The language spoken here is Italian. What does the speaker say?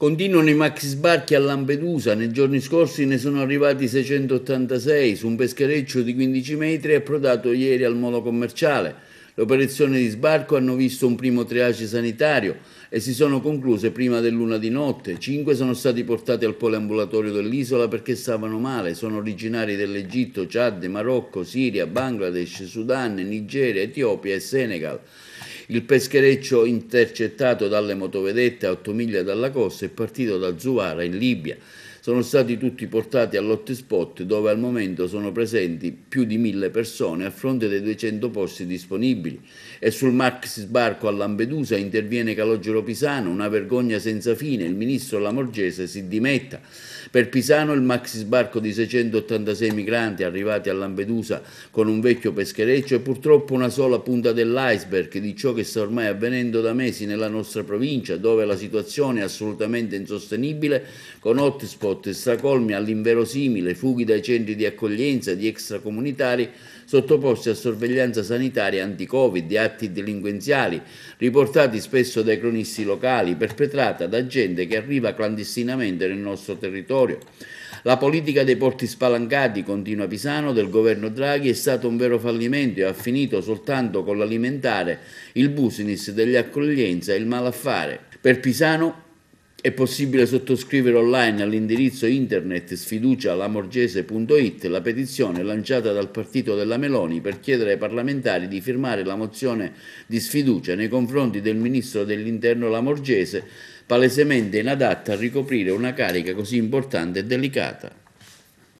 Continuano i maxi sbarchi a Lampedusa, nei giorni scorsi ne sono arrivati 686 su un peschereccio di 15 metri approdato ieri al molo commerciale. Le operazioni di sbarco hanno visto un primo triage sanitario e si sono concluse prima dell'una di notte. Cinque sono stati portati al poliambulatorio dell'isola perché stavano male, sono originari dell'Egitto, Ciad, Marocco, Siria, Bangladesh, Sudan, Nigeria, Etiopia e Senegal. Il peschereccio intercettato dalle motovedette a 8 miglia dalla costa è partito da Zuara in Libia sono stati tutti portati all'hotspot dove al momento sono presenti più di mille persone a fronte dei 200 posti disponibili e sul max sbarco a Lampedusa interviene Calogero Pisano, una vergogna senza fine, il ministro Lamorgese si dimetta. Per Pisano il maxi sbarco di 686 migranti arrivati a Lampedusa con un vecchio peschereccio è purtroppo una sola punta dell'iceberg di ciò che sta ormai avvenendo da mesi nella nostra provincia, dove la situazione è assolutamente insostenibile con hotspot Frankfurt e Sacolmi all'inverosimile, fughi dai centri di accoglienza di extracomunitari sottoposti a sorveglianza sanitaria anti-Covid, e atti delinquenziali riportati spesso dai cronisti locali, perpetrata da gente che arriva clandestinamente nel nostro territorio. La politica dei porti spalancati, continua Pisano, del governo Draghi è stato un vero fallimento e ha finito soltanto con l'alimentare il business degli accoglienza e il malaffare. Per Pisano è possibile sottoscrivere online all'indirizzo internet sfiducialamorgese.it la petizione lanciata dal partito della Meloni per chiedere ai parlamentari di firmare la mozione di sfiducia nei confronti del ministro dell'interno Lamorgese, palesemente inadatta a ricoprire una carica così importante e delicata.